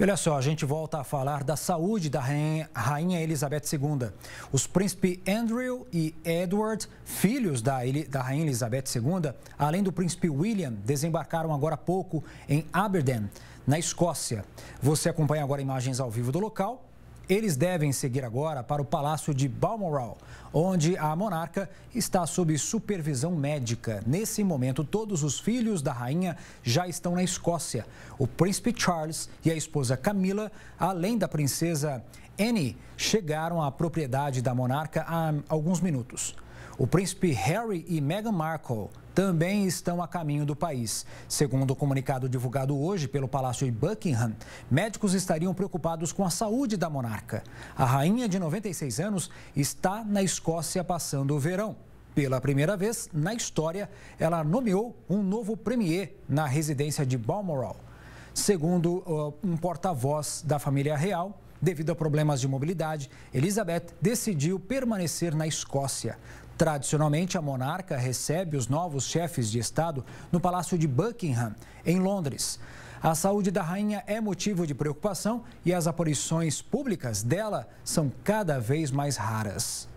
E olha só, a gente volta a falar da saúde da Rainha Elizabeth II. Os príncipes Andrew e Edward, filhos da, da Rainha Elizabeth II, além do príncipe William, desembarcaram agora há pouco em Aberdeen, na Escócia. Você acompanha agora imagens ao vivo do local eles devem seguir agora para o Palácio de Balmoral, onde a monarca está sob supervisão médica. Nesse momento, todos os filhos da rainha já estão na Escócia. O príncipe Charles e a esposa Camila, além da princesa Anne, chegaram à propriedade da monarca há alguns minutos. O príncipe Harry e Meghan Markle também estão a caminho do país. Segundo o comunicado divulgado hoje pelo Palácio de Buckingham, médicos estariam preocupados com a saúde da monarca. A rainha de 96 anos está na Escócia passando o verão. Pela primeira vez na história, ela nomeou um novo premier na residência de Balmoral. Segundo uh, um porta-voz da família real, Devido a problemas de mobilidade, Elizabeth decidiu permanecer na Escócia. Tradicionalmente, a monarca recebe os novos chefes de Estado no Palácio de Buckingham, em Londres. A saúde da rainha é motivo de preocupação e as aparições públicas dela são cada vez mais raras.